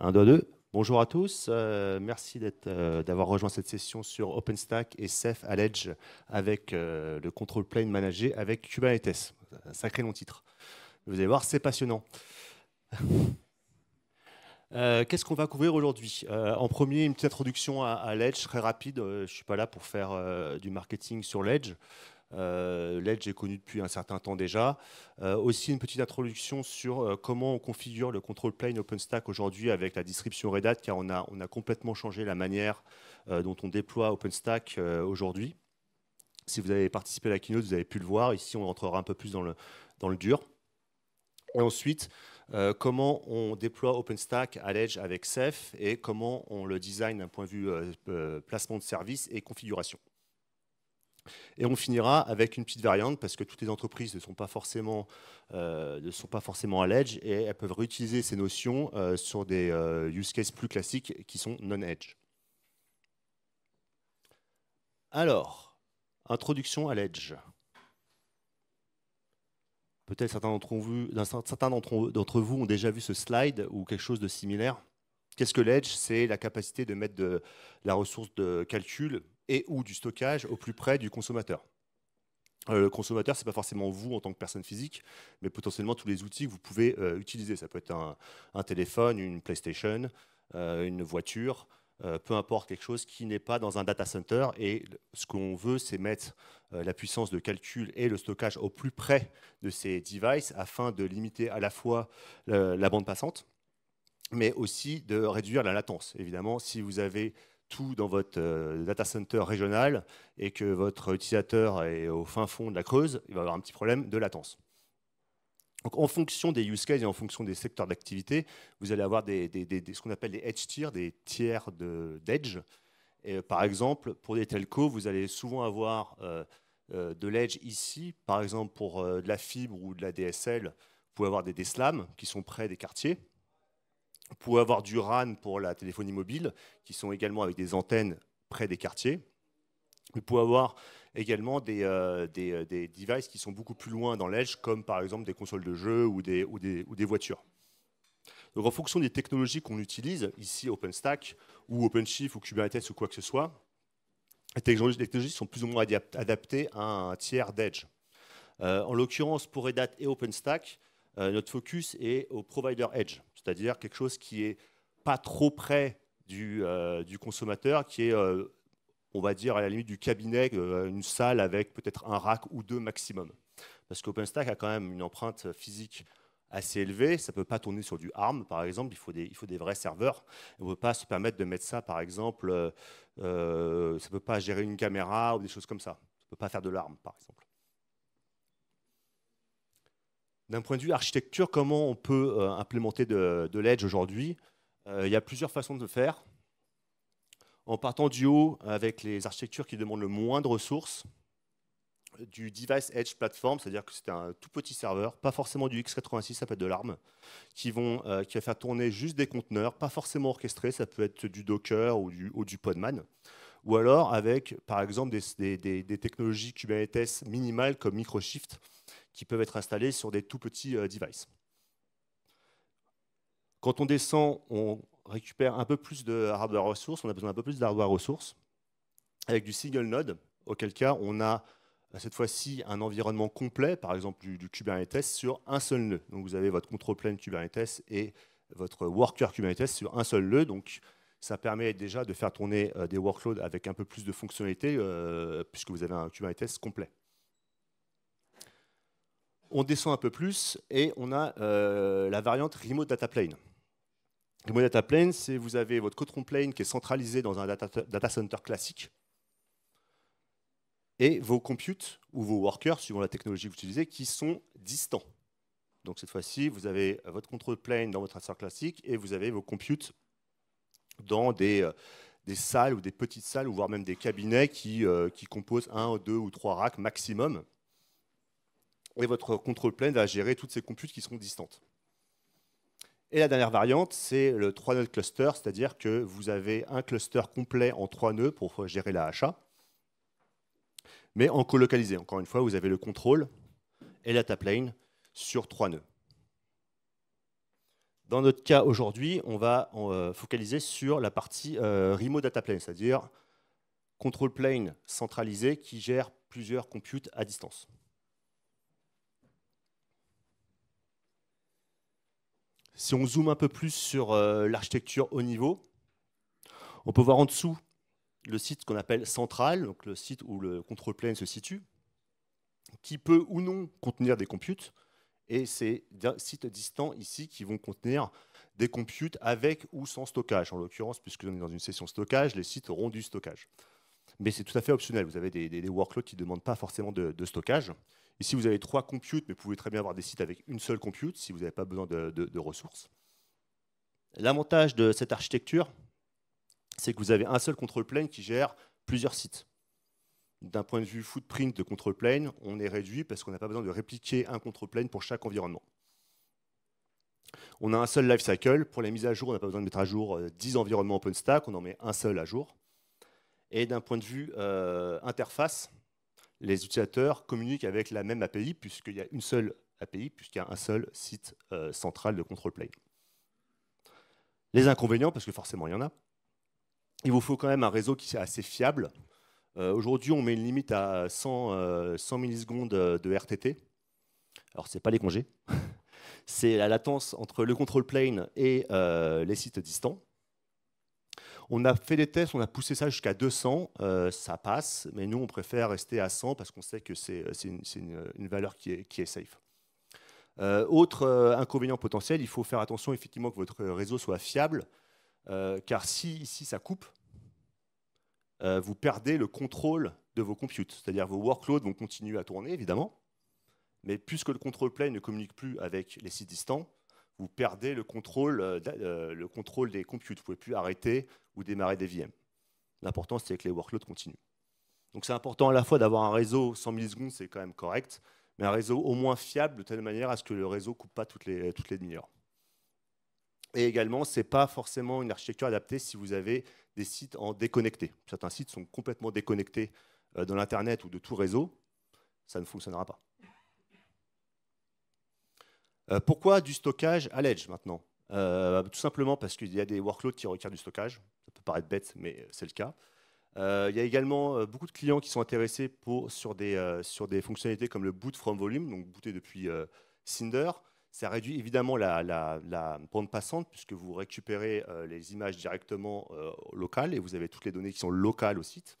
Un doigt deux. Bonjour à tous, euh, merci euh, d'avoir rejoint cette session sur OpenStack et Ceph à l'Edge avec euh, le Control Plane managé avec Kubernetes. Un sacré long titre. Vous allez voir, c'est passionnant. Qu'est-ce qu'on va couvrir aujourd'hui En premier, une petite introduction à, à l'Edge, très rapide. je ne suis pas là pour faire du marketing sur l'Edge. Euh, L'Edge est connu depuis un certain temps déjà. Euh, aussi une petite introduction sur euh, comment on configure le control plane OpenStack aujourd'hui avec la distribution Red Hat, car on a, on a complètement changé la manière euh, dont on déploie OpenStack aujourd'hui. Si vous avez participé à la keynote, vous avez pu le voir. Ici, on entrera un peu plus dans le, dans le dur. Et ensuite, comment on déploie OpenStack à l'Edge avec Ceph et comment on le design d'un point de vue placement de service et configuration. Et on finira avec une petite variante parce que toutes les entreprises ne sont pas forcément, euh, à l'edge et elles peuvent réutiliser ces notions euh, sur des euh, use cases plus classiques qui sont non-edge. Alors, introduction à l'edge. Peut-être certains d'entre vous, ont déjà vu ce slide ou quelque chose de similaire. Qu'est-ce que l'edge C'est la capacité de mettre de la ressource de calcul et ou du stockage au plus près du consommateur. Euh, le consommateur, ce n'est pas forcément vous en tant que personne physique, mais potentiellement tous les outils que vous pouvez euh, utiliser. Ça peut être un, téléphone, une PlayStation, euh, une voiture, peu importe quelque chose qui n'est pas dans un data center. Et ce qu'on veut, c'est mettre la puissance de calcul et le stockage au plus près de ces devices afin de limiter à la fois la bande passante, mais aussi de réduire la latence. Évidemment, si vous avez tout dans votre euh, data center régional et que votre utilisateur est au fin fond de la Creuse, il va avoir un petit problème de latence. Donc, en fonction des use cases et en fonction des secteurs d'activité, vous allez avoir des, ce qu'on appelle des edge tiers, des tiers d'edge. Euh, par exemple, pour des telcos, vous allez souvent avoir euh, de l'edge ici, par exemple pour de la fibre ou de la DSL, vous pouvez avoir des, DSLAM qui sont près des quartiers. Vous pouvez avoir du RAN pour la téléphonie mobile, qui sont également avec des antennes près des quartiers. Vous pouvez avoir également des, euh, euh, des, devices qui sont beaucoup plus loin dans l'edge, comme par exemple des consoles de jeux ou des, ou des voitures. Donc en fonction des technologies qu'on utilise, ici OpenStack ou OpenShift ou Kubernetes ou quoi que ce soit, les technologies sont plus ou moins adaptées à un tiers d'edge. Euh, en l'occurrence, pour Red Hat et OpenStack, notre focus est au provider edge c'est-à-dire quelque chose qui est pas trop près du, euh, du consommateur, qui est, euh, on va dire, à la limite du cabinet, euh, une salle avec peut-être un rack ou deux maximum. Parce qu'OpenStack a quand même une empreinte physique assez élevée, Ça ne peut pas tourner sur du ARM, par exemple. Il faut des, il faut des vrais serveurs. On ne peut pas se permettre de mettre ça, par exemple. ça ne peut pas gérer une caméra ou des choses comme ça. Ça ne peut pas faire de l'ARM, par exemple. D'un point de vue architecture, comment on peut euh, implémenter de, l'Edge aujourd'hui euh, Il y a plusieurs façons de le faire. En partant du haut avec les architectures qui demandent le moins de ressources, du Device Edge Platform, c'est-à-dire que c'est un tout petit serveur, pas forcément du x86, ça peut être de l'ARM, qui, vont, euh, qui va faire tourner juste des conteneurs, pas forcément orchestrés, ça peut être du Docker ou du, Podman, ou alors avec, par exemple, des technologies Kubernetes minimales comme Microshift, qui peuvent être installés sur des tout petits euh, devices. Quand on descend, on récupère un peu plus de hardware ressources, on a besoin d'un peu plus d'hardware ressources, avec du single node, auquel cas on a euh, cette fois-ci un environnement complet, par exemple du, Kubernetes, sur un seul nœud. Donc vous avez votre control plane Kubernetes et votre worker Kubernetes sur un seul nœud. Donc ça permet déjà de faire tourner euh, des workloads avec un peu plus de fonctionnalités, puisque vous avez un Kubernetes complet. On descend un peu plus et on a euh, la variante Remote Data Plane. Remote Data Plane, c'est vous avez votre Cotron Plane qui est centralisé dans un data, center classique et vos computes ou vos workers, suivant la technologie que vous utilisez, qui sont distants. Donc cette fois-ci, vous avez votre control plane dans votre data center classique et vous avez vos computes dans des, euh, salles ou des petites salles, ou voire même des cabinets qui, euh, qui composent un, deux ou trois racks maximum et votre contrôle plane va gérer toutes ces computes qui seront distantes. Et la dernière variante, c'est le 3 nœuds cluster, c'est-à-dire que vous avez un cluster complet en 3 nœuds pour gérer la HA, mais en colocalisé. Encore une fois, vous avez le contrôle et la plane sur 3 nœuds. Dans notre cas aujourd'hui, on va euh, focaliser sur la partie euh, Remote Data Plane, c'est-à-dire control plane centralisé qui gère plusieurs computes à distance. Si on zoome un peu plus sur euh, l'architecture haut niveau, on peut voir en dessous le site qu'on appelle central, donc le site où le contrôle plane se situe, qui peut ou non contenir des computes. Et c'est des sites distants ici qui vont contenir des computes avec ou sans stockage. En l'occurrence, puisque on est dans une session stockage, les sites auront du stockage. Mais c'est tout à fait optionnel. Vous avez des, workloads qui ne demandent pas forcément de, stockage. Ici, vous avez trois computes, mais vous pouvez très bien avoir des sites avec une seule compute si vous n'avez pas besoin de, ressources. L'avantage de cette architecture, c'est que vous avez un seul control plane qui gère plusieurs sites. D'un point de vue footprint de control plane, on est réduit parce qu'on n'a pas besoin de répliquer un control plane pour chaque environnement. On a un seul lifecycle. Pour les mises à jour, on n'a pas besoin de mettre à jour 10 euh, environnements OpenStack, on en met un seul à jour. Et d'un point de vue euh, interface, les utilisateurs communiquent avec la même API, puisqu'il y a une seule API, puisqu'il y a un seul site euh, central de control plane. Les inconvénients, parce que forcément il y en a, il vous faut quand même un réseau qui est assez fiable. Euh, aujourd'hui, on met une limite à 100, 100 euh, millisecondes de RTT. Alors, ce n'est pas les congés. C'est la latence entre le control plane et les sites distants. On a fait des tests, on a poussé ça jusqu'à 200, euh, ça passe, mais nous, on préfère rester à 100 parce qu'on sait que c'est euh, euh, une, valeur qui est, safe. autre inconvénient potentiel, il faut faire attention effectivement que votre réseau soit fiable, car si ici ça coupe, vous perdez le contrôle de vos computes, c'est-à-dire vos workloads vont continuer à tourner évidemment, mais puisque le control plane ne communique plus avec les sites distants, vous perdez le contrôle, euh, euh, le contrôle des computes. Vous ne pouvez plus arrêter ou démarrer des VM. L'important, c'est que les workloads continuent. Donc c'est important à la fois d'avoir un réseau 100 millisecondes, c'est quand même correct, mais un réseau au moins fiable de telle manière à ce que le réseau ne coupe pas toutes les, toutes les demi-heures. Et également, ce n'est pas forcément une architecture adaptée si vous avez des sites en déconnecté. Certains sites sont complètement déconnectés euh, de l'Internet ou de tout réseau. Ça ne fonctionnera pas. Euh, pourquoi du stockage à l'edge maintenant euh, Tout simplement parce qu'il y a des workloads qui requièrent du stockage. Ça peut paraître bête, mais c'est le cas. Euh, il y a également beaucoup de clients qui sont intéressés sur, des, fonctionnalités comme le boot from volume, donc booter depuis Cinder. Ça réduit évidemment la, la, bande passante puisque vous récupérez les images directement locales et vous avez toutes les données qui sont locales au site.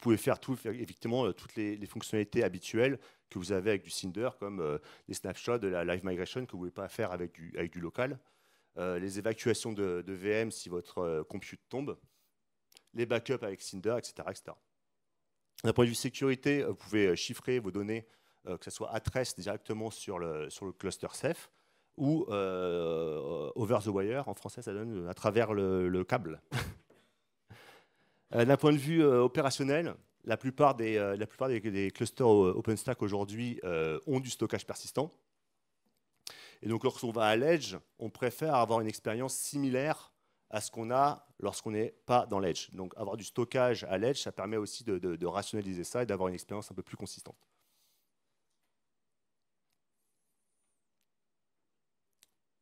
Vous pouvez faire tout, effectivement euh, toutes les, fonctionnalités habituelles que vous avez avec du Cinder, comme euh, les snapshots, de la live migration que vous ne pouvez pas faire avec du, local, euh, les évacuations de, VM si votre compute tombe, les backups avec Cinder, etc. etc. D'un point de vue sécurité, vous pouvez chiffrer vos données, que ce soit adresse directement sur le, sur le cluster Ceph ou over the wire, en français ça donne à travers le câble. Euh, d'un point de vue euh, opérationnel, la plupart des, euh, clusters OpenStack aujourd'hui ont du stockage persistant. Et donc, lorsqu'on va à l'Edge, on préfère avoir une expérience similaire à ce qu'on a lorsqu'on n'est pas dans l'Edge. Donc, avoir du stockage à l'Edge, ça permet aussi de, de rationaliser ça et d'avoir une expérience un peu plus consistante.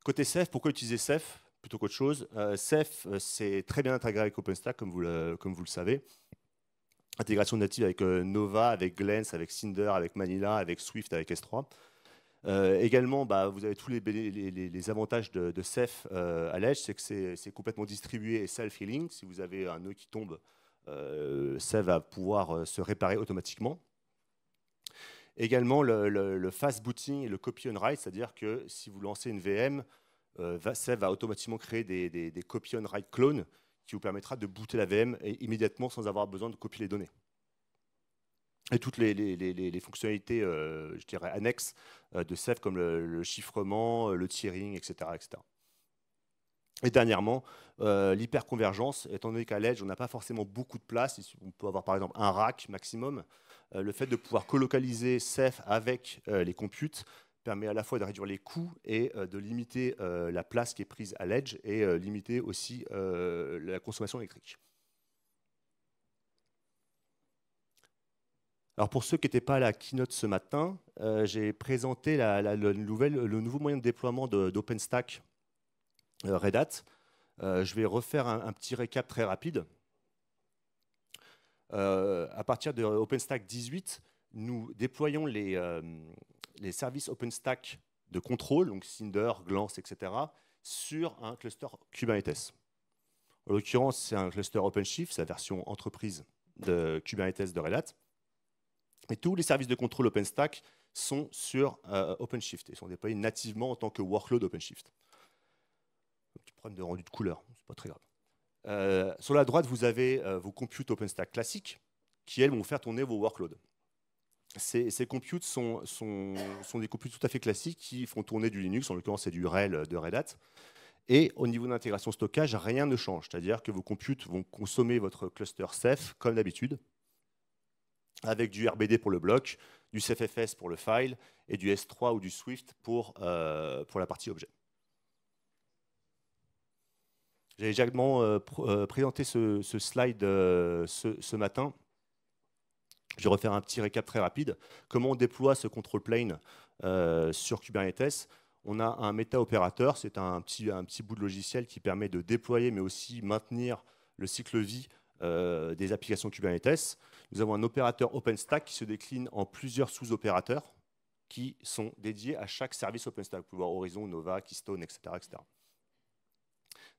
Côté Ceph, pourquoi utiliser Ceph plutôt qu'autre chose. Euh, Ceph, euh, c'est très bien intégré avec OpenStack, comme vous le, comme vous le savez. Intégration native avec euh, Nova, avec Glance, avec Cinder, avec Manila, avec Swift, avec S3. également, bah, vous avez tous les, les, avantages de, Ceph à l'Edge, c'est que c'est complètement distribué et self-healing. Si vous avez un nœud qui tombe, Ceph va pouvoir se réparer automatiquement. Également, le, le fast booting et le copy on write, c'est-à-dire que si vous lancez une VM, Ceph va automatiquement créer des, copy on write clones qui vous permettra de booter la VM immédiatement sans avoir besoin de copier les données. Et toutes les, fonctionnalités, euh, je dirais, annexes euh, de Ceph, comme le, chiffrement, euh, le tiering, etc. etc. Et dernièrement, l'hyperconvergence, étant donné qu'à l'Edge, on n'a pas forcément beaucoup de place, on peut avoir par exemple un rack maximum, le fait de pouvoir colocaliser Ceph avec les computes, permet à la fois de réduire les coûts et euh, de limiter euh, la place qui est prise à l'edge et euh, limiter aussi la consommation électrique. Alors pour ceux qui n'étaient pas à la keynote ce matin, j'ai présenté la, le, nouveau moyen de déploiement d'OpenStack Red Hat. je vais refaire un, petit récap très rapide. à partir de OpenStack 18, nous déployons les, les services OpenStack de contrôle, donc Cinder, Glance, etc., sur un cluster Kubernetes. En l'occurrence, c'est un cluster OpenShift, sa version entreprise de Kubernetes de Red Et tous les services de contrôle OpenStack sont sur euh, OpenShift et sont déployés nativement en tant que workload OpenShift. Un petit problème de rendu de couleur, c'est pas très grave. Euh, sur la droite, vous avez euh, vos computes OpenStack classiques qui, elles, vont faire tourner vos workloads ces, computes sont, des computes tout à fait classiques qui font tourner du Linux, en l'occurrence c'est du RHEL euh, de Red Hat. Et au niveau d'intégration stockage, rien ne change, c'est-à-dire que vos computes vont consommer votre cluster Ceph comme d'habitude, avec du RBD pour le bloc, du CFFS pour le file et du S3 ou du Swift euh, pour, la partie objet. J'ai exactement euh, présenté ce, slide ce, matin. Je vais refaire un petit récap très rapide. Comment on déploie ce control plane euh, sur Kubernetes On a un méta-opérateur, c'est un petit, un petit bout de logiciel qui permet de déployer, mais aussi maintenir le cycle vie euh, des applications Kubernetes. Nous avons un opérateur OpenStack qui se décline en plusieurs sous-opérateurs qui sont dédiés à chaque service OpenStack. Vous pouvez voir Horizon, Nova, Keystone, etc. etc.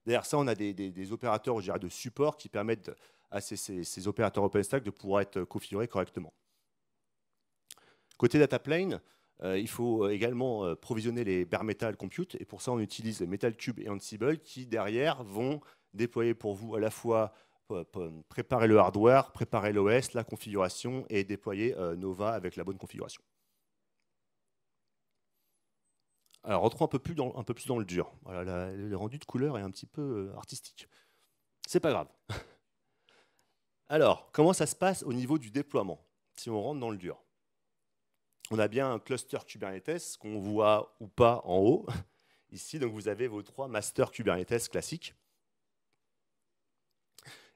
Derrière ça, on a des, des opérateurs de support qui permettent à ces, opérateurs OpenStack de pouvoir être configurés correctement. Côté data plane, euh, il faut également euh, provisionner les bare metal compute et pour ça on utilise MetalCube et Ansible qui derrière vont déployer pour vous à la fois euh, préparer le hardware, préparer l'OS, la configuration et déployer Nova avec la bonne configuration. Alors rentrons un peu plus dans, un peu plus dans le dur. le rendu de couleur est un petit peu artistique. C'est pas grave. Alors, comment ça se passe au niveau du déploiement, si on rentre dans le dur On a bien un cluster Kubernetes qu'on voit ou pas en haut. Ici, donc vous avez vos trois masters Kubernetes classiques.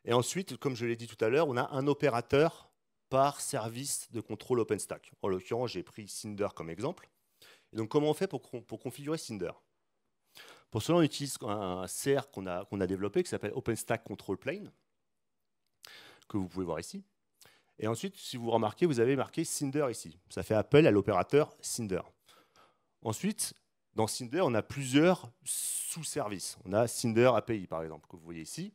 Et ensuite, comme je l'ai dit tout à l'heure, on a un opérateur par service de contrôle OpenStack. En l'occurrence, j'ai pris Cinder comme exemple. Et donc, comment on fait pour, configurer Cinder Pour cela, on utilise un CR qu'on a, développé qui s'appelle OpenStack Control Plane que vous pouvez voir ici. Et ensuite, si vous remarquez, vous avez marqué Cinder ici. Ça fait appel à l'opérateur Cinder. Ensuite, dans Cinder, on a plusieurs sous-services. On a Cinder API, par exemple, que vous voyez ici.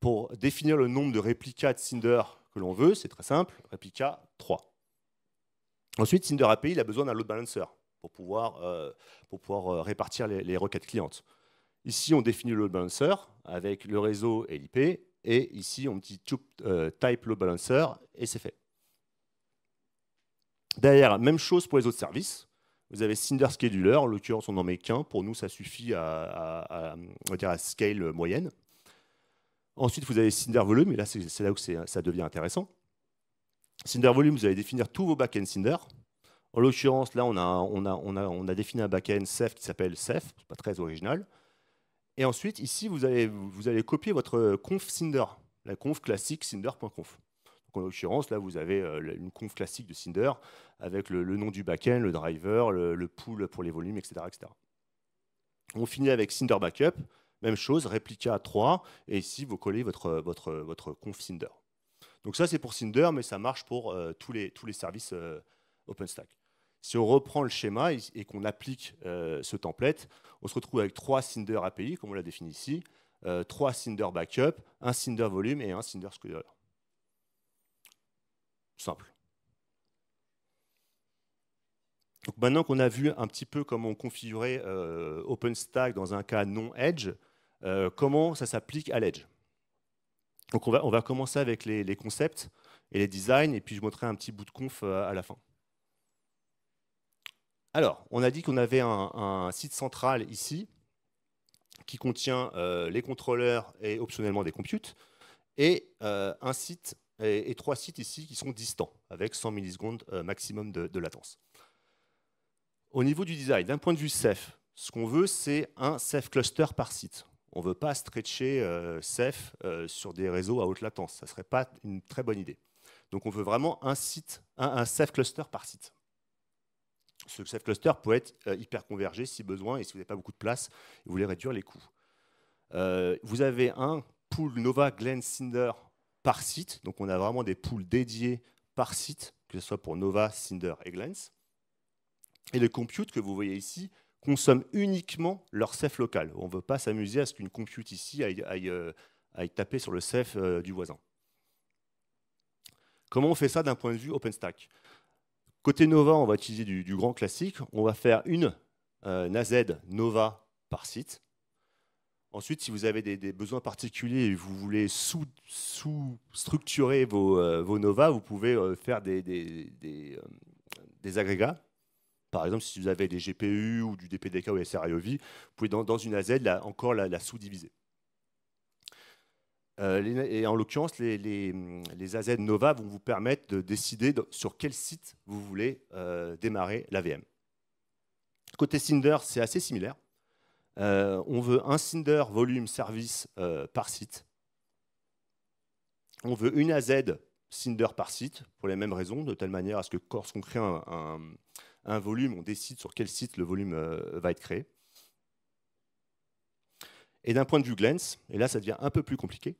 Pour définir le nombre de réplicas de Cinder que l'on veut, c'est très simple, réplica 3. Ensuite, Cinder API il a besoin d'un load balancer pour pouvoir, euh, pour pouvoir euh, répartir les, les requêtes clientes. Ici, on définit le load balancer avec le réseau et l'IP, et ici, on me dit euh, type load balancer et c'est fait. Derrière, même chose pour les autres services. Vous avez Cinder Scheduler, en l'occurrence on n'en met qu'un, pour nous ça suffit à, dire à scale moyenne. Ensuite vous avez Cinder Volume, et là c'est là où ça devient intéressant. Cinder Volume, vous allez définir tous vos backends Cinder. En l'occurrence là on a, défini un backend Ceph qui s'appelle Ceph, pas très original. Et ensuite, ici, vous allez, copier votre euh, conf Cinder, la conf classique cinder.conf. en l'occurrence, là, vous avez euh, une conf classique de Cinder avec le, nom du backend, le driver, le, pool pour les volumes, etc., etc. On finit avec Cinder Backup, même chose, réplica 3, et ici, vous collez votre, votre, votre conf Cinder. Donc ça, c'est pour Cinder, mais ça marche pour euh, tous, les, tous les services OpenStack. Si on reprend le schéma et, qu'on applique euh, ce template, on se retrouve avec trois Cinder API, comme on l'a défini ici, euh, trois Cinder Backup, un Cinder Volume et un Cinder Scheduler. Simple. maintenant qu'on a vu un petit peu comment configurer configurait euh, OpenStack dans un cas non edge, comment ça s'applique à l'edge. Donc on va, on va, commencer avec les, les, concepts et les designs, et puis je montrerai un petit bout de conf à la fin. Alors, on a dit qu'on avait un, site central ici qui contient euh, les contrôleurs et optionnellement des computes, et euh, un site et, trois sites ici qui sont distants, avec 100 millisecondes euh, maximum de, latence. Au niveau du design, d'un point de vue Ceph, ce qu'on veut, c'est un Ceph cluster par site. On ne veut pas stretcher Ceph sur des réseaux à haute latence. Ça ne serait pas une très bonne idée. Donc on veut vraiment un site, un, un Ceph cluster par site ce self cluster peut être euh, hyper convergé si besoin et si vous n'avez pas beaucoup de place et vous voulez réduire les coûts. Euh, vous avez un pool Nova Glens, Cinder par site, donc on a vraiment des pools dédiés par site, que ce soit pour Nova, Cinder et Glens. Et le compute que vous voyez ici consomme uniquement leur CEF local. On ne veut pas s'amuser à ce qu'une compute ici aille, euh, taper sur le CEF du voisin. Comment on fait ça d'un point de vue OpenStack Côté Nova, on va utiliser du, grand classique. On va faire une euh, Nova par site. Ensuite, si vous avez des, besoins particuliers et vous voulez sous-structurer vos, euh, vos, Nova, vous pouvez euh, faire euh, des, agrégats. Par exemple, si vous avez des GPU ou du DPDK ou SRIOV, vous pouvez dans, une AZ encore la, la sous-diviser. Euh, et en l'occurrence, les, AZ Nova vont vous permettre de décider sur quel site vous voulez euh, démarrer la VM. Côté Cinder, c'est assez similaire. Euh, on veut un Cinder volume service par site. On veut une AZ Cinder par site, pour les mêmes raisons, de telle manière à ce que lorsqu'on crée un, volume, on décide sur quel site le volume va être créé. Et d'un point de vue Glens, et là ça devient un peu plus compliqué,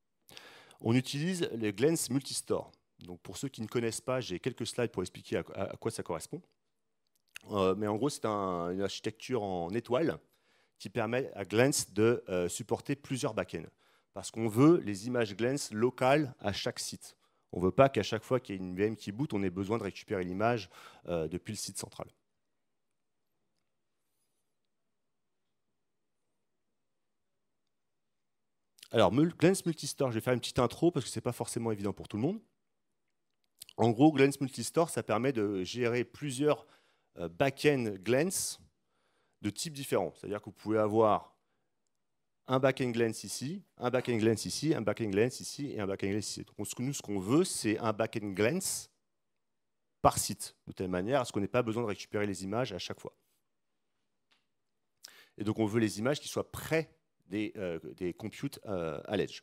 on utilise le Glens Multistore. Donc pour ceux qui ne connaissent pas, j'ai quelques slides pour expliquer à, quoi ça correspond. Euh, mais en gros, c'est une architecture en étoile qui permet à Glens de euh, supporter plusieurs backends. Parce qu'on veut les images Glens locales à chaque site. On ne veut pas qu'à chaque fois qu'il y ait une VM qui boot, on ait besoin de récupérer l'image euh, depuis le site central. Alors, Glens Multistore, je vais faire une petite intro parce que ce n'est pas forcément évident pour tout le monde. En gros, Glens Multistore, ça permet de gérer plusieurs euh, back-end Glens de types différents. C'est-à-dire que vous pouvez avoir un back-end Glens ici, un back-end Glens ici, un back-end Glens ici et un back-end Glens ici. Donc, nous, ce qu'on veut, c'est un back-end Glens par site, de telle manière à ce qu'on n'ait pas besoin de récupérer les images à chaque fois. Et donc, on veut les images qui soient prêtes euh, des, computes euh, à l'edge.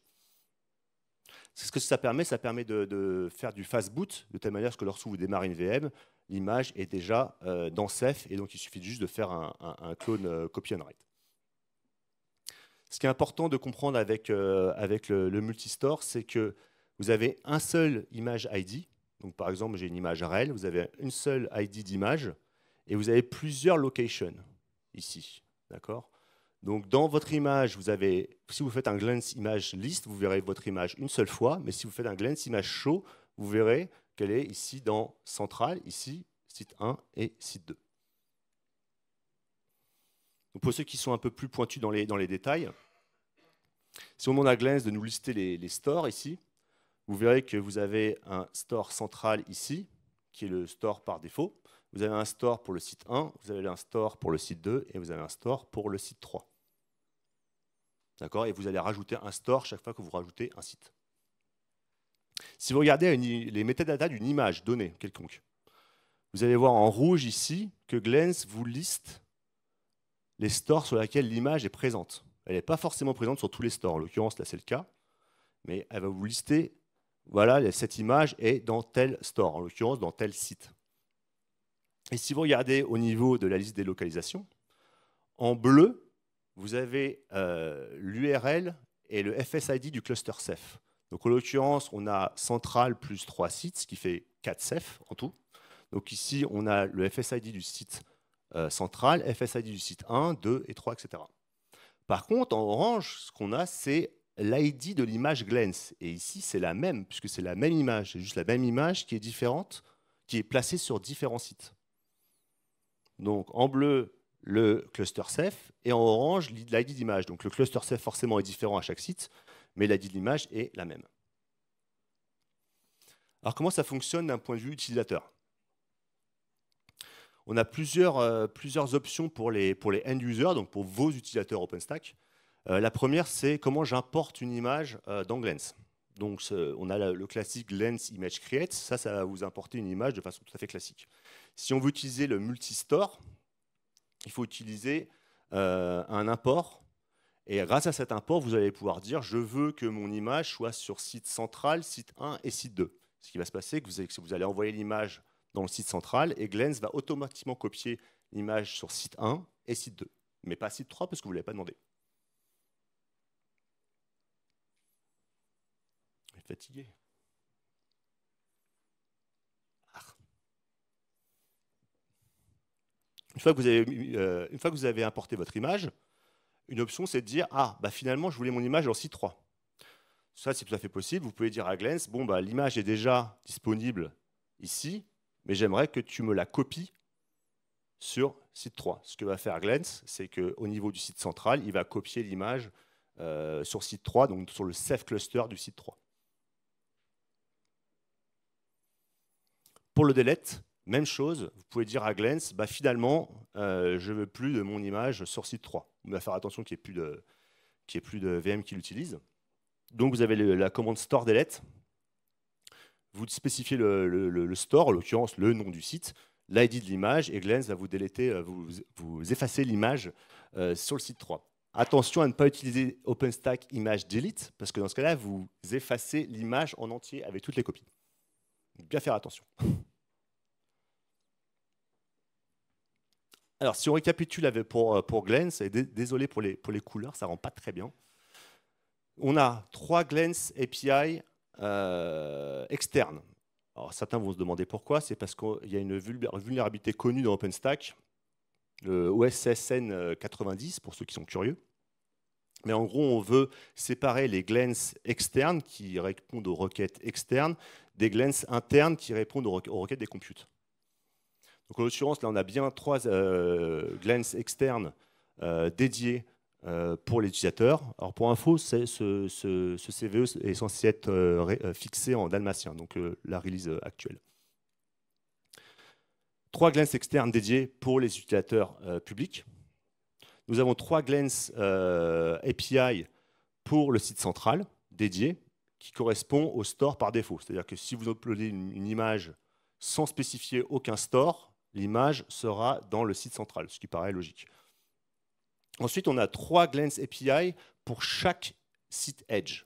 C'est ce que ça permet, ça permet de, faire du fast boot, de telle manière que lorsque vous démarrez une VM, l'image est déjà euh, dans Ceph, et donc il suffit juste de faire un, clone copy and write. Ce qui est important de comprendre avec, avec le, multistore, c'est que vous avez un seul image ID. Donc par exemple, j'ai une image réelle, vous avez une seule ID d'image, et vous avez plusieurs locations ici. D'accord donc dans votre image, vous avez, si vous faites un glance image list, vous verrez votre image une seule fois, mais si vous faites un glance image show, vous verrez qu'elle est ici dans centrale, ici, site 1 et site 2. pour ceux qui sont un peu plus pointus dans les, dans les détails, si on demande à Glance de nous lister les, les stores ici, vous verrez que vous avez un store central ici, qui est le store par défaut. Vous avez un store pour le site 1, vous avez un store pour le site 2 et vous avez un store pour le site 3. D'accord Et vous allez rajouter un store chaque fois que vous rajoutez un site. Si vous regardez les métadatas d'une image donnée quelconque, vous allez voir en rouge ici que Glens vous liste les stores sur lesquels l'image est présente. Elle n'est pas forcément présente sur tous les stores. En l'occurrence, là, c'est le cas. Mais elle va vous lister, voilà, cette image est dans tel store, en l'occurrence, dans tel site. Et si vous regardez au niveau de la liste des localisations, en bleu, vous avez euh, l'URL et le FSID du cluster cef Donc en l'occurrence, on a central plus 3 sites, ce qui fait 4 Ceph en tout. Donc ici, on a le FSID du site euh, central, FSID du site 1, 2 et 3, etc. Par contre, en orange, ce qu'on a, c'est l'ID de l'image Glens. Et ici, c'est la même, puisque c'est la même image. C'est juste la même image qui est différente, qui est placée sur différents sites. Donc en bleu, le cluster Ceph et en orange l'ID d'image. Donc le cluster Ceph forcément est différent à chaque site, mais l'ID d'image est la même. Alors comment ça fonctionne d'un point de vue utilisateur On a euh, plusieurs, options pour les, pour les end-users, donc pour vos utilisateurs OpenStack. Euh, la première, c'est comment j'importe une image euh, dans Glens. Donc on a le classique Glens Image Create, ça, ça va vous importer une image de façon tout à fait classique. Si on veut utiliser le multistore, il faut utiliser euh, un import. Et grâce à cet import, vous allez pouvoir dire je veux que mon image soit sur site central, site 1 et site 2. Ce qui va se passer, c'est que vous allez, envoyer l'image dans le site central et Glens va automatiquement copier l'image sur site 1 et site 2, mais pas site 3 parce que vous ne l'avez pas demandé. fatigué. Euh, une fois que vous avez importé votre image, une option, c'est de dire Ah, bah, finalement, je voulais mon image en site 3. Ça, c'est tout à fait possible. Vous pouvez dire à Glens Bon, bah, l'image est déjà disponible ici, mais j'aimerais que tu me la copies sur site 3. Ce que va faire Glens, c'est qu'au niveau du site central, il va copier l'image euh, sur site 3, donc sur le safe cluster du site 3. Pour le delete, même chose, vous pouvez dire à Glens, bah, finalement, euh, je ne veux plus de mon image sur site 3. On va faire attention qu'il n'y ait, plus de, VM qui l'utilise. Donc vous avez la commande store delete. Vous spécifiez le, store, en l'occurrence le nom du site, l'ID de l'image, et Glens va vous déléter, euh, vous, effacer l'image euh, sur le site 3. Attention à ne pas utiliser OpenStack image delete, parce que dans ce cas-là, vous effacez l'image en entier avec toutes les copies. Bien faire attention. Alors, si on récapitule pour, euh, pour Glens, et désolé pour les, couleurs, ça ne rend pas très bien. On a trois Glens API euh, externes. Alors, certains vont se demander pourquoi. C'est parce qu'il y a une vulnérabilité connue dans OpenStack, le OSSN 90, euh, pour ceux qui sont curieux. Mais en gros, on veut séparer les glens externes qui répondent aux requêtes externes des glens internes qui répondent aux requêtes des computes. Donc en l'occurrence, là, on a bien trois euh, glens externes euh, dédiés euh, pour l'utilisateur. Alors pour info, ce, CVE e est censé être fixé en dalmatien, donc la release actuelle. Trois glens externes dédiés pour les utilisateurs publics. Nous avons trois glens API pour le site central dédié qui correspond au store par défaut. C'est-à-dire que si vous uploadez une image sans spécifier aucun store, l'image sera dans le site central, ce qui paraît logique. Ensuite, on a trois Glens API pour chaque site Edge.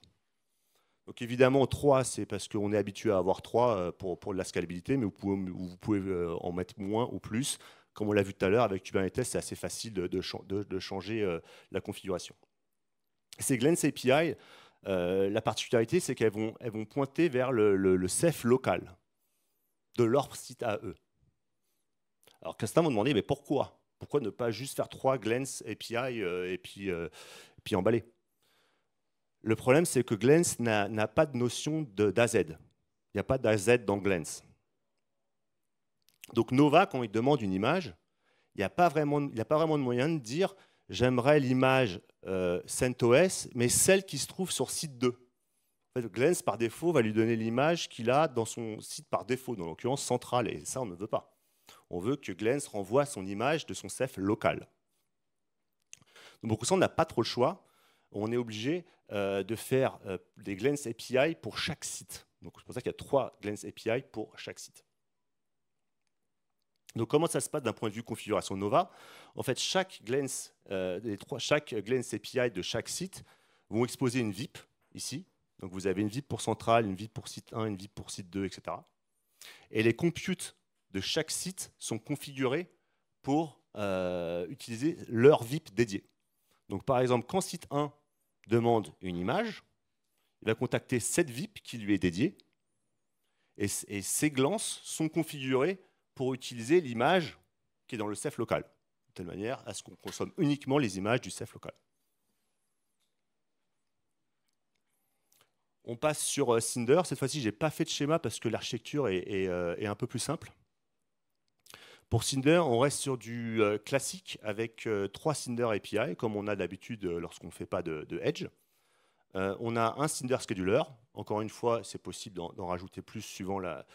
Donc évidemment, trois, c'est parce qu'on est habitué à avoir trois euh, pour, la scalabilité, mais vous pouvez, euh, en mettre moins ou plus. Comme on l'a vu tout à l'heure, avec Kubernetes, c'est assez facile de, changer euh, la configuration. Ces Glens API, la particularité, c'est qu'elles vont, pointer vers le, le, CEF local de leur site à eux. Alors Castin m'a demandé, mais pourquoi Pourquoi ne pas juste faire trois Glens API et, euh, puis, euh, puis emballer Le problème, c'est que Glens n'a pas de notion d'AZ. Il n'y a pas d'AZ dans Glens. Donc Nova, quand il demande une image, il n'y a, a, pas vraiment de moyen de dire j'aimerais l'image euh, CentOS, mais celle qui se trouve sur site 2. Glens, par défaut, va lui donner l'image qu'il a dans son site par défaut, dans l'occurrence centrale, et ça, on ne veut pas on veut que Glens renvoie son image de son chef local. Donc, pour ça, on n'a pas trop le choix. On est obligé euh, de faire euh, des Glens API pour chaque site. Donc, c'est pour ça qu'il y a trois Glens API pour chaque site. Donc, comment ça se passe d'un point de vue configuration Nova En fait, chaque Glens, euh, les trois, chaque Glens API de chaque site vont exposer une VIP ici. Donc, vous avez une VIP pour centrale, une VIP pour site 1, une VIP pour site 2, etc. Et les computes de chaque site sont configurés pour euh, utiliser leur VIP dédié. Donc par exemple, quand site 1 demande une image, il va contacter cette VIP qui lui est dédiée, et, ces glances sont configurées pour utiliser l'image qui est dans le CEF local, de telle manière à ce qu'on consomme uniquement les images du CEF local. On passe sur euh, Cinder. Cette fois-ci, je n'ai pas fait de schéma parce que l'architecture est, euh, un peu plus simple. Pour Cinder, on reste sur du euh, classique avec euh, trois Cinder API, comme on a d'habitude euh, lorsqu'on ne fait pas de, Edge. on a un Cinder scheduler. Encore une fois, c'est possible d'en rajouter plus suivant la,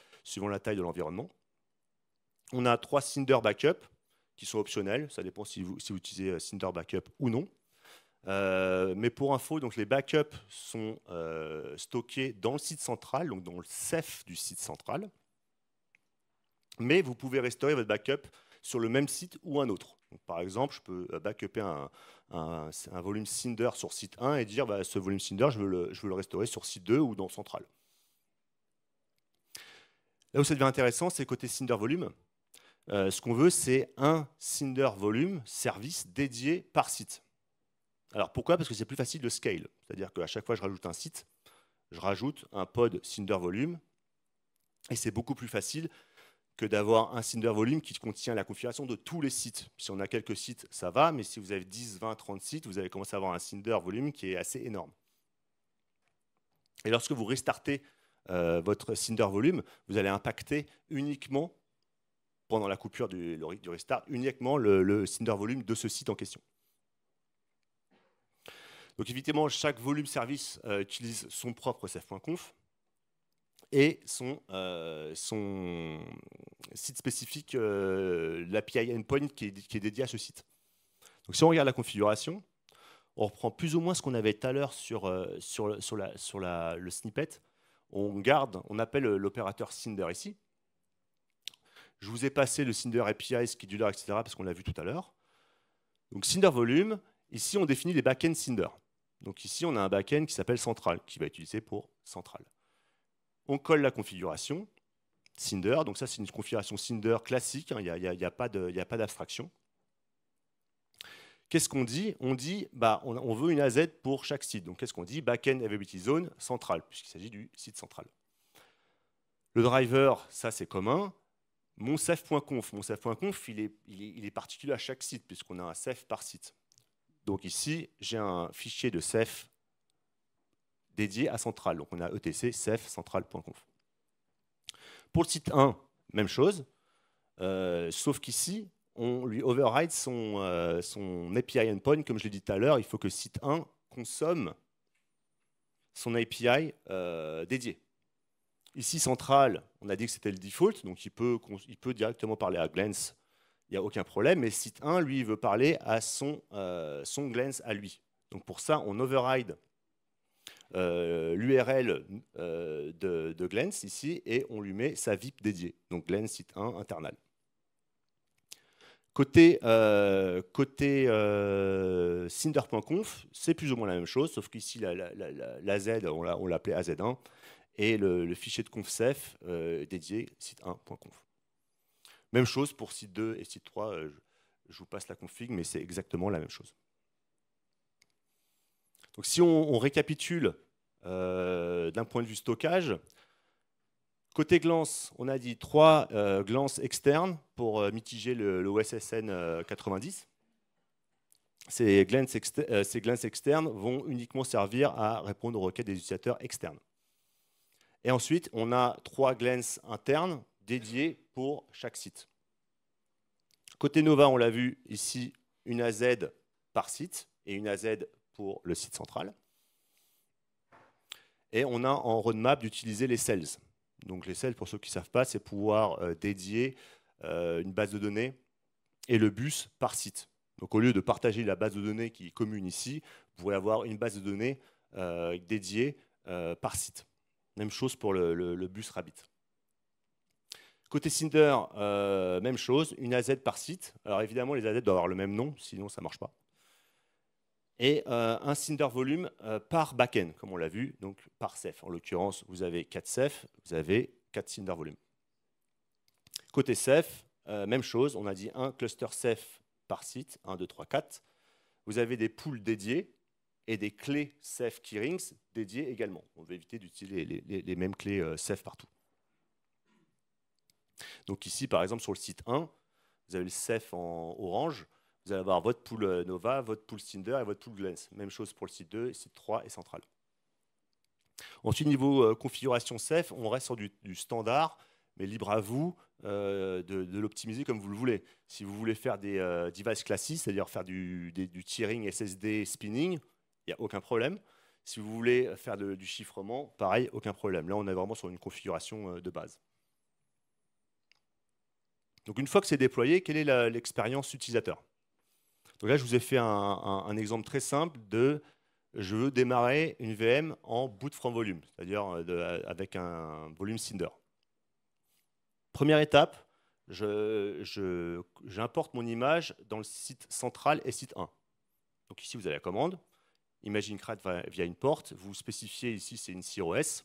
taille de l'environnement. On a trois Cinder backup qui sont optionnels. Ça dépend si vous, utilisez Cinder backup ou non. mais pour info, donc les backups sont stockés dans le site central, donc dans le CEF du site central mais vous pouvez restaurer votre backup sur le même site ou un autre. par exemple, je peux euh, backuper un, volume Cinder sur site 1 et dire bah, ce volume Cinder, je veux, le, restaurer sur site 2 ou dans Central. Là où ça devient intéressant, c'est côté Cinder volume. Euh, ce qu'on veut, c'est un Cinder volume service dédié par site. Alors pourquoi Parce que c'est plus facile de scale. C'est-à-dire qu'à chaque fois que je rajoute un site, je rajoute un pod Cinder volume et c'est beaucoup plus facile que d'avoir un Cinder Volume qui contient la configuration de tous les sites. Si on a quelques sites, ça va, mais si vous avez 10, 20, 30 sites, vous allez commencer à avoir un Cinder Volume qui est assez énorme. Et lorsque vous restartez euh, votre Cinder Volume, vous allez impacter uniquement, pendant la coupure du, restart, uniquement le, Cinder Volume de ce site en question. Donc évidemment, chaque volume service euh, utilise son propre cf.conf et euh, son, site spécifique, euh, l'API Endpoint qui est, dédié à ce site. Donc si on regarde la configuration, on reprend plus ou moins ce qu'on avait tout à l'heure sur, euh, le snippet. On garde, on appelle l'opérateur Cinder ici. Je vous ai passé le Cinder API, scheduler, etc. parce qu'on l'a vu tout à l'heure. Donc Cinder volume, ici on définit les backends Cinder. Donc ici on a un backend qui s'appelle central, qui va être utilisé pour central on colle la configuration Cinder. Donc ça, c'est une configuration Cinder classique. Hein. Il n'y a, pas d'abstraction. Qu'est-ce qu'on dit On dit, bah, on, veut une AZ pour chaque site. Donc qu'est-ce qu'on dit Backend Availability Zone centrale, puisqu'il s'agit du site central. Le driver, ça c'est commun. Mon save.conf, mon il est, particulier à chaque site, puisqu'on a un cef par site. Donc ici, j'ai un fichier de save dédié à Central. Donc on a etc cef Pour le site 1, même chose, euh, sauf qu'ici, on lui override son, euh, son API endpoint. Comme je l'ai dit tout à l'heure, il faut que site 1 consomme son API euh, dédié. Ici, central, on a dit que c'était le default, donc il peut, il peut directement parler à Glens, il n'y a aucun problème. Mais site 1, lui, il veut parler à son, son à lui. Donc pour ça, on override euh, l'URL euh, de, de, ici et on lui met sa VIP dédiée, donc glens site 1 internal. Côté, euh, côté cinder.conf, c'est plus ou moins la même chose, sauf qu'ici la, Z, on l'appelait AZ1, et le, fichier de confcef dédié site 1.conf. Même chose pour site 2 et site 3, je vous passe la config, mais c'est exactement la même chose. Donc si on, récapitule euh, d'un point de vue stockage, côté glance, on a dit trois euh, externes pour euh, mitiger le, OSSN 90. Euh, ces Glance externes vont uniquement servir à répondre aux requêtes des utilisateurs externes. Et ensuite, on a trois Glance internes dédiées pour chaque site. Côté Nova, on l'a vu ici, une AZ par site et une AZ pour le site central. Et on a en roadmap d'utiliser les cells. Donc les cells, pour ceux qui ne savent pas, c'est pouvoir euh, dédier euh, une base de données et le bus par site. Donc au lieu de partager la base de données qui est commune ici, vous pouvez avoir une base de données euh, dédiée par site. Même chose pour le, bus Rabbit. Côté Cinder, même chose, une AZ par site. Alors évidemment, les AZ doivent avoir le même nom, sinon ça ne marche pas et euh, un Cinder volume euh, par backend, comme on l'a vu, donc par Ceph. En l'occurrence, vous avez 4 Ceph, vous avez 4 Cinder volume. Côté Ceph, euh, même chose, on a dit un cluster Ceph par site, 1, 2, 3, 4. Vous avez des pools dédiés et des clés Ceph keyrings dédiées également. On veut éviter d'utiliser les, les, mêmes clés Ceph partout. Donc ici, par exemple, sur le site 1, vous avez le Ceph en orange, vous allez avoir votre pool euh, Nova, votre pool Cinder et votre pool Glance. Même chose pour le site 2, site 3 et central. Ensuite, niveau euh, configuration Ceph, on reste sur du, standard, mais libre à vous euh, de, l'optimiser comme vous le voulez. Si vous voulez faire des devices classiques, c'est-à-dire faire du, tiering SSD spinning, il n'y a aucun problème. Si vous voulez faire du chiffrement, pareil, aucun problème. Là, on est vraiment sur une configuration de base. Donc, une fois que c'est déployé, quelle est l'expérience utilisateur donc là, je vous ai fait un, exemple très simple de je veux démarrer une VM en boot from volume, c'est-à-dire euh, euh, avec un volume Cinder. Première étape, j'importe mon image dans le site central et site 1. Donc ici, vous avez la commande. Imagine via une porte. Vous spécifiez ici, c'est une OS,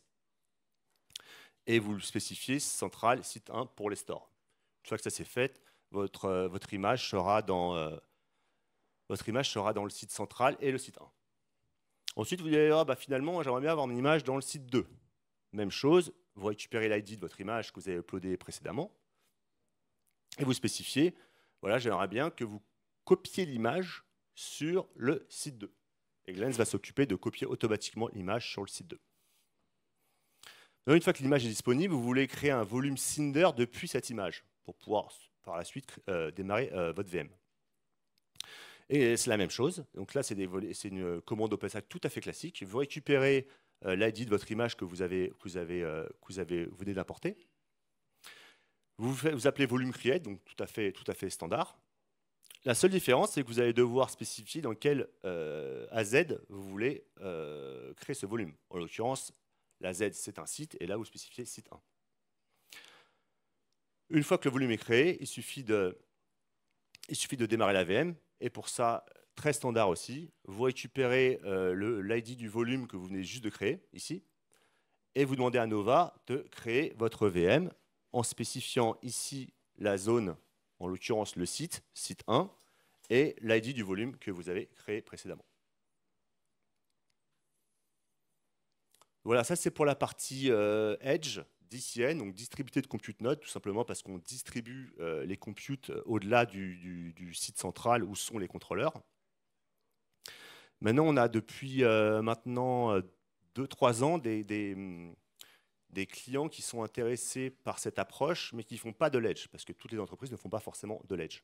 Et vous le spécifiez central, site 1 pour les stores. Une fois que ça c'est fait, votre, euh, votre image sera dans votre image sera dans le site central et le site 1. Ensuite, vous direz, ah, bah, finalement, j'aimerais bien avoir mon image dans le site 2. Même chose, vous récupérez l'ID de votre image que vous avez uploadée précédemment, et vous spécifiez, voilà, j'aimerais bien que vous copiez l'image sur le site 2. Et Glens va s'occuper de copier automatiquement l'image sur le site 2. une fois que l'image est disponible, vous voulez créer un volume Cinder depuis cette image pour pouvoir par la suite euh, démarrer euh, votre VM. Et c'est la même chose. Donc là, c'est une euh, commande OpenStack tout à fait classique. Vous récupérez euh, l'ID de votre image que vous, avez, vous, avez, que vous, avez, euh, venez d'importer. Vous, vous, appelez volume create, donc tout à fait, tout à fait standard. La seule différence, c'est que vous allez devoir spécifier dans quel AZ vous voulez créer ce volume. En l'occurrence, la Z, c'est un site, et là, vous spécifiez site 1. Une fois que le volume est créé, il suffit de, il suffit de démarrer la VM, et pour ça, très standard aussi, vous récupérez euh, l'ID du volume que vous venez juste de créer, ici, et vous demandez à Nova de créer votre VM en spécifiant ici la zone, en l'occurrence le site, site 1, et l'ID du volume que vous avez créé précédemment. Voilà, ça c'est pour la partie euh, Edge. DCN, donc de Compute Node, tout simplement parce qu'on distribue euh, les computes euh, au-delà du, site central où sont les contrôleurs. Maintenant, on a depuis euh, maintenant 2-3 ans mm, des, clients qui sont intéressés par cette approche, mais qui ne font pas de l'edge, parce que toutes les entreprises ne font pas forcément de l'edge.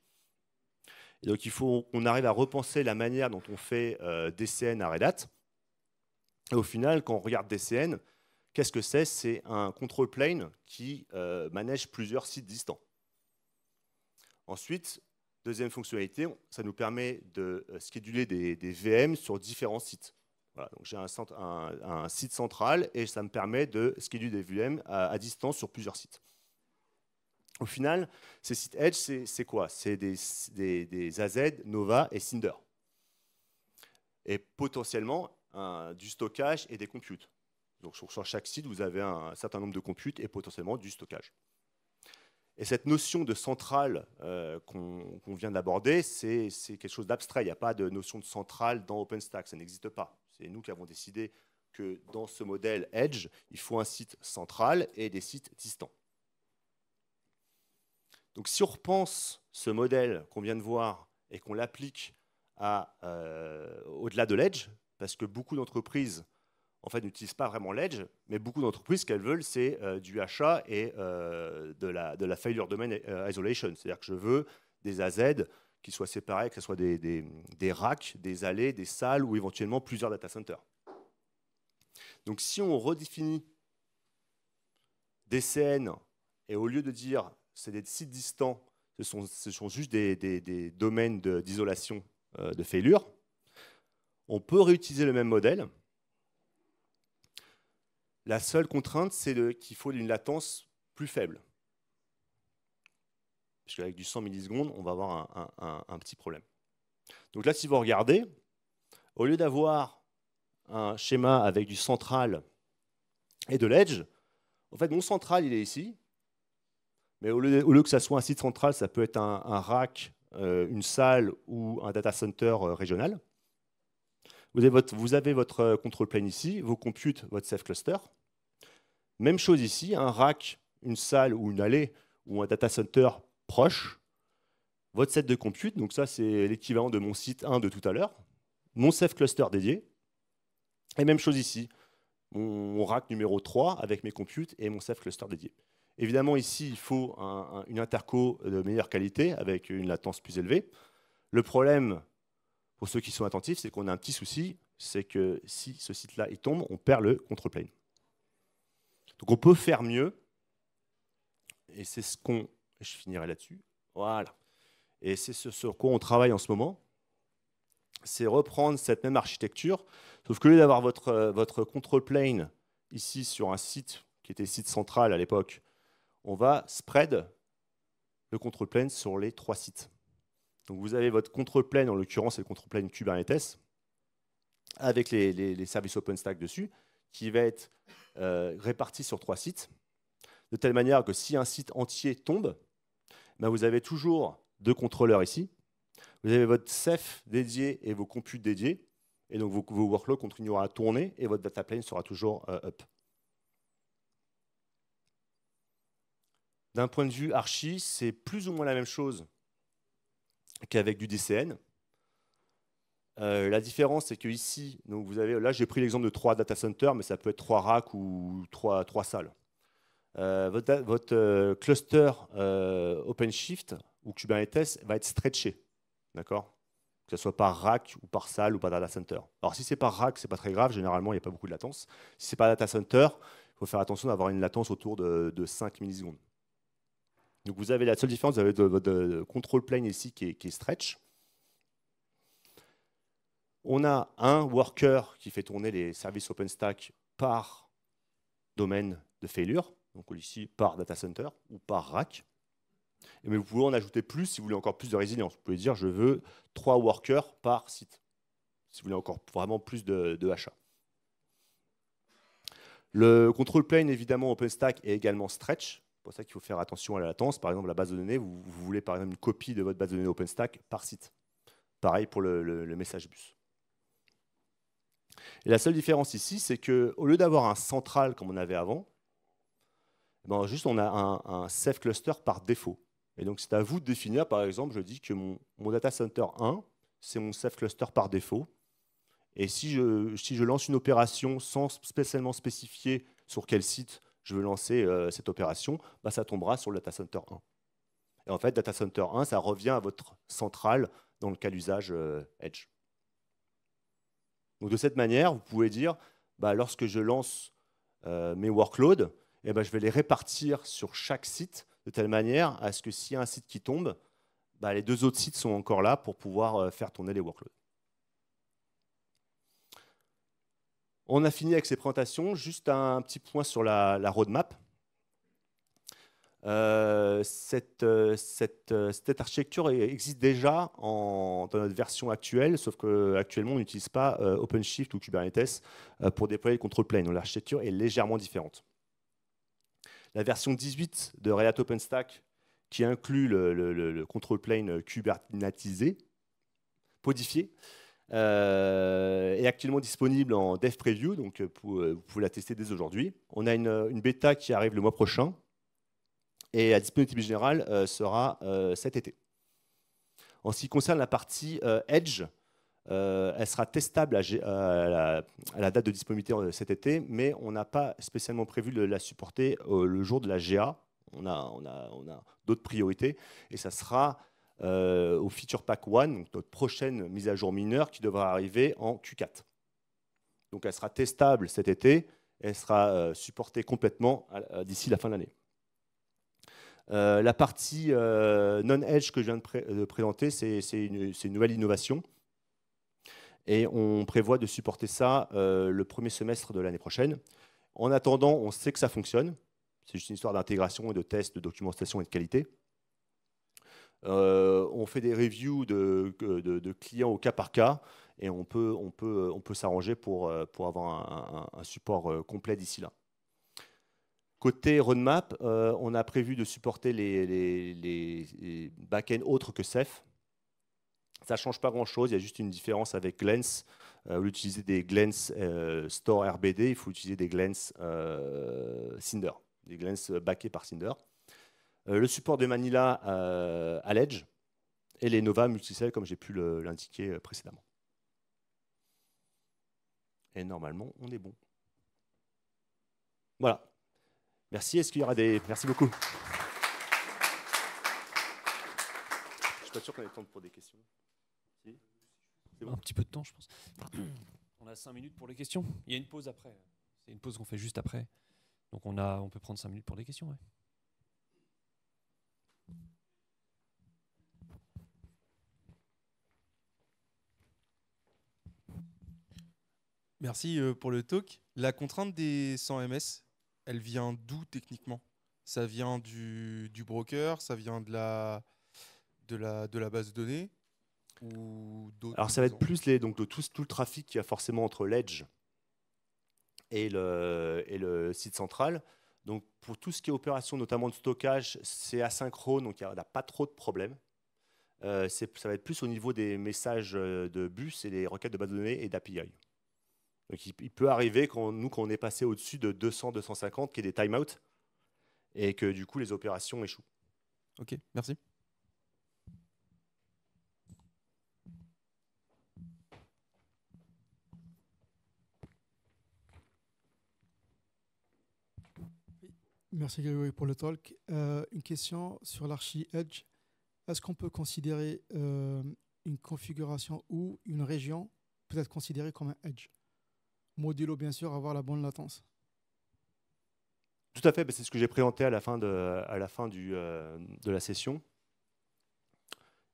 donc, il faut on arrive à repenser la manière dont on fait DCN à Red Hat. Et au final, quand on regarde DCN, Qu'est-ce que c'est C'est un control plane qui euh, manège plusieurs sites distants. Ensuite, deuxième fonctionnalité, ça nous permet de euh, scheduler des, VM sur différents sites. Voilà, J'ai un, site central et ça me permet de scheduler des VM à, distance sur plusieurs sites. Au final, ces sites Edge, c'est quoi C'est des, AZ, Nova et Cinder. Et potentiellement du stockage et des computes. Donc sur, chaque site, vous avez un, certain nombre de computes et potentiellement du stockage. Et cette notion de centrale euh, qu'on vient d'aborder, c'est quelque chose d'abstrait. Il n'y a pas de notion de centrale dans OpenStack, ça n'existe pas. C'est nous qui avons décidé que dans ce modèle Edge, il faut un site central et des sites distants. Donc si on repense ce modèle qu'on vient de voir et qu'on l'applique euh, au-delà de l'Edge, parce que beaucoup d'entreprises en fait, n'utilisent pas vraiment l'edge, mais beaucoup d'entreprises, qu'elles veulent, c'est euh, du achat et euh, de, la, de la failure domain euh, isolation. C'est-à-dire que je veux des AZ qui soient séparés, que ce soit des, racks, des allées, des salles ou éventuellement plusieurs data centers. Donc si on redéfinit des CN et au lieu de dire c'est des sites distants, ce sont, ce sont juste des, domaines d'isolation de, de failure, on peut réutiliser le même modèle la seule contrainte, c'est qu'il faut une latence plus faible. Avec du 100 millisecondes, on va avoir un, petit problème. Donc là, si vous regardez, au lieu d'avoir un schéma avec du central et de l'edge, en fait, mon central, il est ici. Mais au lieu, que ça soit un site central, ça peut être un, rack, euh, une salle ou un data center euh, régional. Vous avez votre, euh, contrôle plane ici, vos computes, votre safe cluster. Même chose ici, un rack, une salle ou une allée ou un data center proche. Votre set de compute, donc ça c'est l'équivalent de mon site 1 de tout à l'heure. Mon safe cluster dédié. Et même chose ici, mon, rack numéro 3 avec mes computes et mon safe cluster dédié. Évidemment, ici, il faut une interco de meilleure qualité avec une latence plus élevée. Le problème, pour ceux qui sont attentifs, c'est qu'on a un petit souci, c'est que si ce site-là il tombe, on perd le control plane Donc on peut faire mieux, et c'est ce qu'on... Je finirai là-dessus. Voilà. Et c'est ce sur quoi on travaille en ce moment. C'est reprendre cette même architecture, sauf que lieu d'avoir votre, euh, votre plane ici sur un site qui était site central à l'époque, on va spread le control plane sur les trois sites. Donc vous avez votre contre-plane, en l'occurrence c'est le contre-plane Kubernetes, avec les, services OpenStack dessus, qui va être euh, réparti sur trois sites, de telle manière que si un site entier tombe, ben, vous avez toujours deux contrôleurs ici, vous avez votre Ceph dédié et vos computes dédiés, et donc vos, workloads continueront à tourner et votre data plane sera toujours euh, up. D'un point de vue archi, c'est plus ou moins la même chose qu'avec du DCN. Euh, la différence, c'est que ici, donc vous avez, là j'ai pris l'exemple de trois data centers, mais ça peut être trois racks ou trois, trois salles. Euh, votre, euh, cluster OpenShift ou Kubernetes va être stretché, d'accord Que ce soit par rack ou par salle ou par data center. Alors si c'est par rack, c'est pas très grave, généralement il n'y a pas beaucoup de latence. Si c'est par data center, il faut faire attention d'avoir une latence autour de, de 5 millisecondes. Donc vous avez la seule différence, vous avez votre control plane ici qui est, stretch. On a un worker qui fait tourner les services OpenStack par domaine de failure, donc ici par data center ou par rack. Mais vous pouvez en ajouter plus si vous voulez encore plus de résilience. Vous pouvez dire je veux trois workers par site, si vous voulez encore vraiment plus de, de achats. Le control plane, évidemment, OpenStack est également stretch. C'est pour ça qu'il faut faire attention à la latence. Par exemple, la base de données, vous, voulez par exemple une copie de votre base de données OpenStack par site. Pareil pour le, message bus. la seule différence ici, c'est qu'au lieu d'avoir un central comme on avait avant, eh ben, juste on a un, un safe cluster par défaut. Et donc c'est à vous de définir, par exemple, je dis que mon, data center 1, c'est mon safe cluster par défaut. Et si je lance une opération sans spécialement spécifier sur quel site je veux lancer euh, cette opération, bah, ça tombera sur le data center 1. Et en fait, data center 1, ça revient à votre centrale dans le cas d'usage euh, Edge. Donc de cette manière, vous pouvez dire, bah, lorsque je lance euh, mes workloads, eh ben, je vais les répartir sur chaque site de telle manière à ce que s'il y a un site qui tombe, bah, les deux autres sites sont encore là pour pouvoir faire tourner les workloads. On a fini avec ces présentations. Juste un, petit point sur la, roadmap. Euh, euh, euh, cette, architecture existe déjà dans notre version actuelle, sauf qu'actuellement, on n'utilise pas OpenShift ou Kubernetes pour déployer le control plane. l'architecture est légèrement différente. La version 18 de React OpenStack, qui inclut le, control plane kubernetisé, podifié, euh, est actuellement disponible en dev preview, donc euh, euh, vous pouvez la tester dès aujourd'hui. On a une, bêta qui arrive le mois prochain et la disponibilité générale sera cet été. En ce qui concerne la partie Edge, elle sera testable à, la, date de disponibilité cet été, mais on n'a pas spécialement prévu de la supporter le jour de la GA. On a, on a, on a d'autres priorités et ça sera euh, au feature pack 1, notre prochaine mise à jour mineure qui devra arriver en Q4. Donc elle sera testable cet été, elle sera euh, supportée complètement euh, d'ici la fin de l'année. la partie non-edge que je viens de, présenter, c'est une, une, nouvelle innovation. Et on prévoit de supporter ça le premier semestre de l'année prochaine. En attendant, on sait que ça fonctionne. C'est juste une histoire d'intégration et de tests, de documentation et de qualité. Euh, on fait des reviews de, clients au cas par cas et on peut, s'arranger euh, pour, avoir un, support euh, complet d'ici là. Côté roadmap, on a prévu de supporter les, les, back autres que Ceph. Ça ne change pas grand-chose, il y a juste une différence avec Glens. Vous utilisez des Glens Store RBD, il faut utiliser des Glens Cinder, des Glens backés par Cinder. Euh, le support de Manila euh, à l'Edge et les Nova multicell, comme j'ai pu l'indiquer euh, précédemment. Et normalement, on est bon. Voilà. Merci. Est-ce qu'il y aura des. Merci beaucoup. Je ne suis pas sûr qu'on ait le temps pour des questions. Si Un petit peu de temps, je pense. On a 5 minutes pour les questions. Il y a une pause après. C'est une pause qu'on fait juste après. Donc on, a, on peut prendre 5 minutes pour les questions. Ouais. Merci euh, pour le talk. La contrainte des 100 ms, elle vient d'où techniquement Ça vient du, broker, ça vient de la, de la, base de données Alors ça va être plus les, donc, tout, le trafic qu'il y a forcément entre l'edge et le, et le site central. Donc pour tout ce qui est opération, notamment de stockage, c'est asynchrone, donc il n'y a pas trop de problèmes. Euh, ça va être plus au niveau des messages euh, de bus et des requêtes de base de données et d'API. il, peut arriver, que nous, qu'on est passé au-dessus de 200-250, qu'il y ait des timeouts et que du coup les opérations échouent. Ok, merci. Merci Grégory pour le talk. Euh, une question sur l'archi Edge. Est-ce qu'on peut considérer euh, une configuration ou une région peut être considérée comme un Edge Modulo, bien sûr, avoir la bonne latence. Tout à fait, c'est ce que j'ai présenté à la fin de, à la fin du, euh, de la session.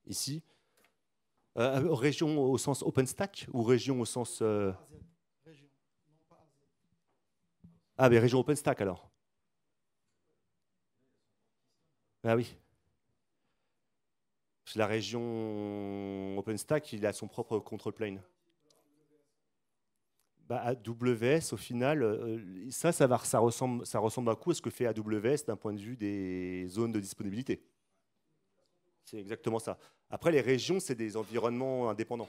Ici. région au sens OpenStack ou région au sens... Ah, mais région OpenStack alors ah oui. La région OpenStack, il a son propre control plane. AWS, bah, au final, euh, ça, ça, va, ça, ressemble, ça ressemble à à ce que fait AWS d'un point de vue des zones de disponibilité. C'est exactement ça. Après, les régions, c'est des environnements indépendants.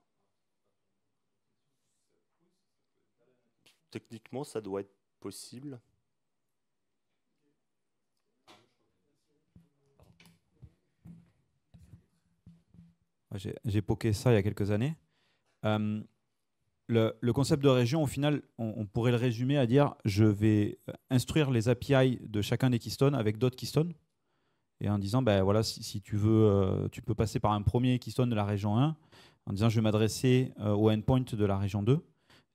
techniquement, ça doit être possible. J'ai poké ça il y a quelques années. Euh, le, concept de région, au final, on, pourrait le résumer à dire je vais instruire les API de chacun des keystones avec d'autres keystones. Et en disant, ben voilà, si, tu veux, euh, tu peux passer par un premier keystone de la région 1, en disant je vais m'adresser euh, au endpoint de la région 2.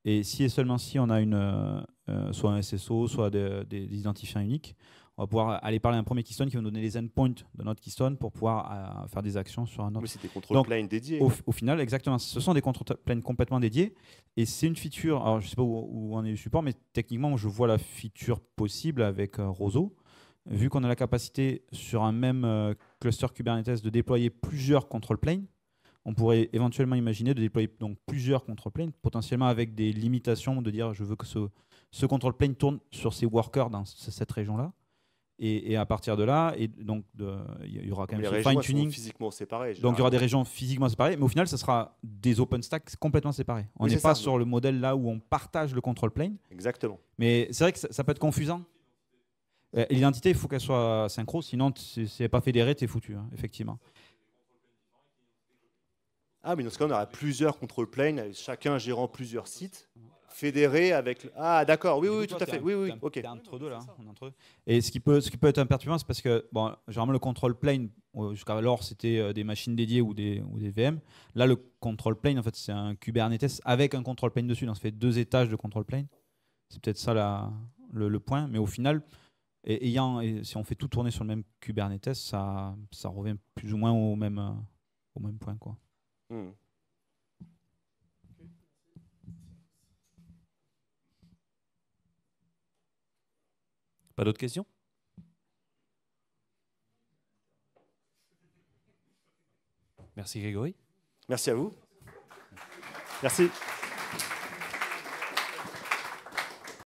Et si et seulement si on a une, euh, euh, soit un SSO, soit des, identifiants uniques, on va pouvoir aller parler à un premier keystone qui va nous donner les endpoints de notre keystone pour pouvoir euh, faire des actions sur un autre. Mais c'est des contrôles planes dédiés. Au, final, exactement, ce sont des contrôles planes complètement dédiés. Et c'est une feature, alors je ne sais pas où, on est du support, mais techniquement, je vois la feature possible avec euh, Roseau. Vu qu'on a la capacité sur un même cluster Kubernetes de déployer plusieurs contrôles planes, on pourrait éventuellement imaginer de déployer donc plusieurs control planes, potentiellement avec des limitations de dire je veux que ce, ce control plane tourne sur ces workers dans cette région-là. Et, à partir de là, et donc il y aura quand même les tuning. physiquement séparées, donc il y aura des régions physiquement séparées, mais au final, ce sera des open stacks complètement séparés. On n'est pas sur le modèle là où on partage le control plane. Exactement. Mais c'est vrai que ça, peut être confusant. Euh, l'identité, il faut qu'elle soit synchro, sinon si n'est pas fédéré, es foutu, hein, effectivement. Ah, mais dans ce cas, on aura plusieurs control plane, chacun gérant plusieurs sites, fédérés avec. Ah, d'accord, oui, oui, tout à fait. Oui, oui, ok. entre deux, là. Hein, et ce qui, peut, ce qui peut être un perturbant, c'est parce que, bon, généralement, le control plane, euh, jusqu'alors, c'était euh, des machines dédiées ou des, VM. Là, le control plane, en fait, c'est un Kubernetes avec un control plane dessus. Donc, ça fait deux étages de control plane. C'est peut-être ça le, point. Mais au final, ayant, si on fait tout tourner sur le même Kubernetes, ça, ça revient plus ou moins au même, euh, au même point. Quoi. Hmm. Pas d'autres questions Merci Grégory. Merci à vous. Merci.